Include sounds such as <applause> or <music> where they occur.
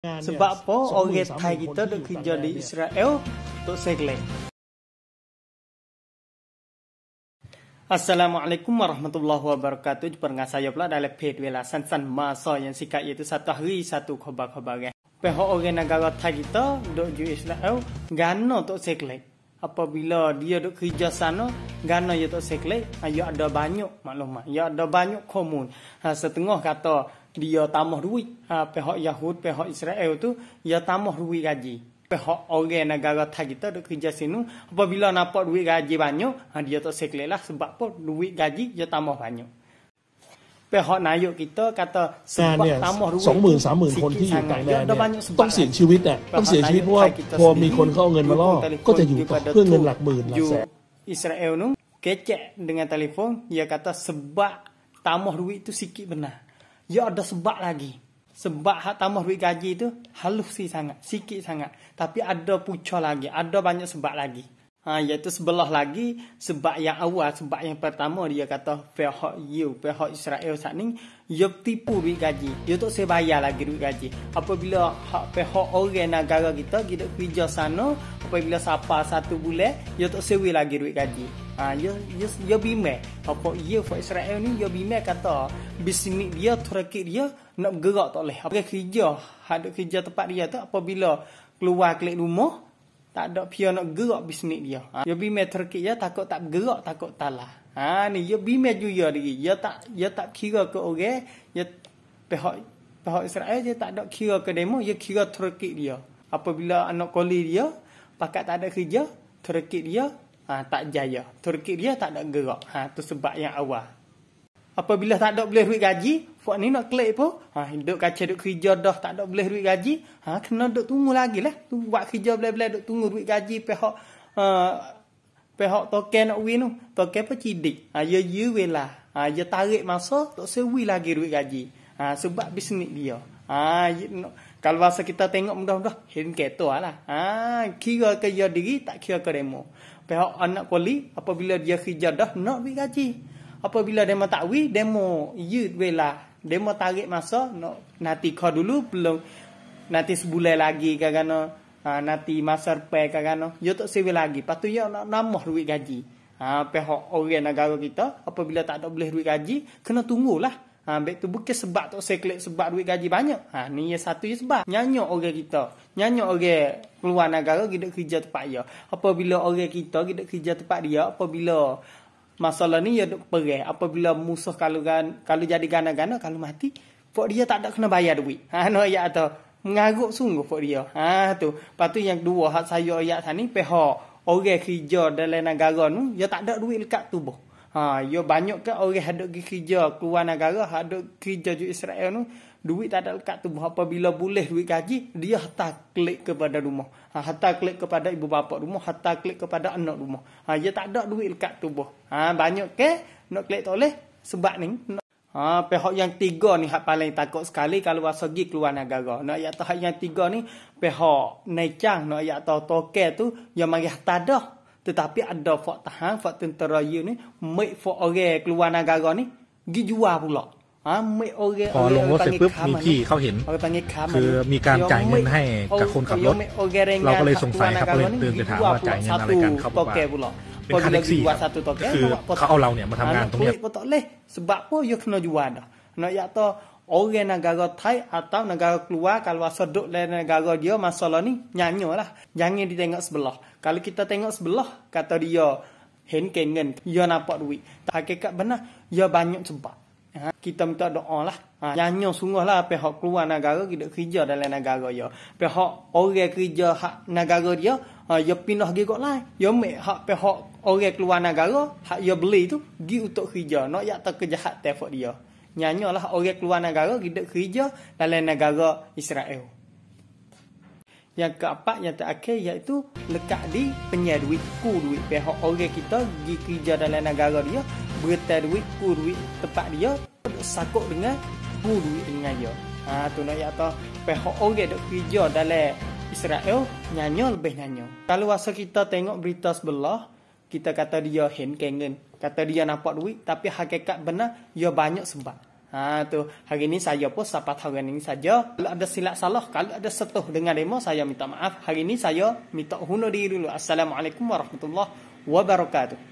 Kan, Sebab apa orang Thai kita dah kerja di Israel untuk segelen. Assalamualaikum warahmatullahi wabarakatuh. Jumpa dengan saya pula dalam Pet Wela Sansan Masa yang sikat iaitu satu hari satu khabar-khabar. Kan? Pihak orang negara Thai kita duduk di Israel gana untuk segelen. Apabila dia duduk kerja sana, gana dia untuk segelen. Ia ah, ya ada banyak maklumat. Ia ya ada banyak komun. Ah, setengah kata, dia tamah duit ha, pihak Yahud, pihak Israel tu dia tamah duit gaji pihak orang negara tak kita ada kerja sini apabila nampak duit gaji banyak ha, dia tak sekelelah sebab pun duit gaji dia tambah banyak pihak nayuk kita kata sebab yeah, tambah duit 20,000 sama kon eh. ที่อยู่ต่างแดนเนี่ยต้องเสี่ยงชีวิตอ่ะต้องเสี่ยงชีวิตเพราะว่าพอมีคนเข้าเงินมาล่อก็จะอยู่เพื่อเงินหลักหมื่นหลักแสนอิสราเอลนุ่งเกจเจ dengan telefon dia kata sebab tambah duit itu sikit benar Ya ada sebab lagi. Sebab hak tambah duit gaji tu halus sih sangat, sikit sangat. Tapi ada puca lagi, ada banyak sebab lagi. Ha, iaitu sebelah lagi sebab yang awal, sebab yang pertama dia kata pihak you, pihak Israel saat ni, dia ya tipu duit gaji. Dia ya tak saya bayar lagi duit gaji. Apabila hak pihak orang negara kita, kita kerja sana, apabila siapa satu bulan, dia ya tak sewi lagi duit gaji ha, ah, ya, dia, ya, dia, dia ya bimek apa ah, dia for Israel ni dia bimek kata bisnik dia terakit dia nak bergerak tak boleh apa kerja ada kerja tempat dia tu apabila keluar klik rumah tak ada pia nak gerak bisnik dia ha, ah, dia bimek terakit dia takut tak bergerak takut talah ha, ni dia bimek juga lagi dia tak dia tak kira ke orang okay? dia pihak pihak Israel dia tak ada kira ke demo dia kira terakit dia apabila anak koli dia pakat tak ada kerja terakit dia ha, tak jaya. Turki dia tak ada gerak. Ha, tu sebab yang awal. Apabila tak ada boleh duit gaji, buat ni nak klik pun. Ha, duduk kacau, duduk kerja dah, tak ada boleh duit gaji. Ha, kena duduk tunggu lagi lah. Tu buat kerja boleh-boleh, duduk tunggu duit gaji pihak... Uh, pihak token nak win tu. Token pun cidik. Ha, dia ya, you ya lah. Ha, dia ya tarik masa, tak sewi lagi duit gaji. Ha, sebab bisnis dia. Ha, you know. Kalau masa kita tengok mudah-mudah, hand kereta lah. Ha, kira ke dia diri, tak kira ke demo pihak anak kuali apabila dia hijadah nak pergi kaji. Apabila demo takwi, demo yud bela, demo tarik masa nak nanti kau dulu belum nanti sebulan lagi kagano ha, ah, nanti masa pe kagano yo tak sibil lagi patu yo nak namah duit gaji ha pihak orang negara kita apabila tak ada boleh duit gaji kena tunggulah ha ah, baik tu bukan sebab tak saya sebab duit gaji banyak ha ni ya satu sebab nyanyo orang kita nyanyo orang keluar negara kita kerja tempat dia apabila orang kita kita kerja tempat dia apabila masalah ni dia perang apabila musuh kalau kan kalau jadi gana-gana kalau mati pok dia tak ada kena bayar duit <laughs> ha no ya atau mengaruk sungguh pok dia ha tu patu yang dua hak saya ayat sana ni pihak orang kerja dalam negara ni dia tak ada duit dekat tubuh ha yo banyak ke orang hadok kerja keluar negara hadok kerja di Israel ni duit tak ada lekat tubuh apabila boleh duit gaji dia hatta klik kepada rumah ha, hatta klik kepada ibu bapa rumah hatta klik kepada anak rumah ha, dia tak ada duit lekat tubuh ha, banyak ke nak klik tak boleh sebab ni Ha, pihak yang tiga ni hak paling takut sekali kalau rasa pergi keluar negara. Nak ayat tahu yang tiga ni, pihak naik nak ayat tahu toke tu, yang mari hatta Tetapi ada fak tahan, fak tentera ya ni, make fak orang keluar negara ni, pergi jual pula. พอลงรถเสร็จปุ๊บมีพี่เขาเห็นคือมีการจ่ายเงินให้กับคนขับรถเราก็เลยสงสัยครับเลยเตือนไปถามว่าจ่ายเงินอะไรกันเขาบอกว่าเป็นคัาแท็กซี่คือเขาเอาเราเนี่ยมาทำงานตรงนี้อต่เลยสบายพวกยกนอยู่วันเนาอยต่อโอเคนะกากรไทยอาตมนะกากรกลัวกาลวาสะดุดเลยนะกากรเดียวมาสโลนี่ยังอยู่ละยังยังที่เต็งก็สบล็อกกาลที่เต็งก็สบล็อกกาตอรี่ย่อเห็นเก่งเงินย้อนอพาร์ตเแต่เกิดกันนะย้อนบ้านยุ่งสบาย Ha, kita minta doa lah. Ha, nyanyo sungguh lah pihak keluar negara kita kerja dalam negara dia. Pihak orang kerja hak negara dia, ha, dia pindah pergi kot lain. Dia ambil hak pihak orang keluar negara, hak dia beli tu, pergi untuk kerja. Nak yak tak kerja hak telefon dia. Nyanyo lah orang keluar negara kita kerja dalam negara Israel. Yang keempat, yang terakhir iaitu lekat di penyeduit ku duit pihak orang kita pergi kerja dalam negara dia bertai duit ku duit tempat dia sakok dengan ku duit dengan dia ha tu nak yak tau pehok orang dok kerja dalam Israel nyanyo lebih nyanyo kalau asa kita tengok berita sebelah kita kata dia hen kengen kata dia nampak duit tapi hakikat benar dia banyak sebab Ha tu hari ini saya pun sapa tahun ini saja. Kalau ada silap salah, kalau ada setuh dengan demo saya minta maaf. Hari ini saya minta huno diri dulu. Assalamualaikum warahmatullahi wabarakatuh.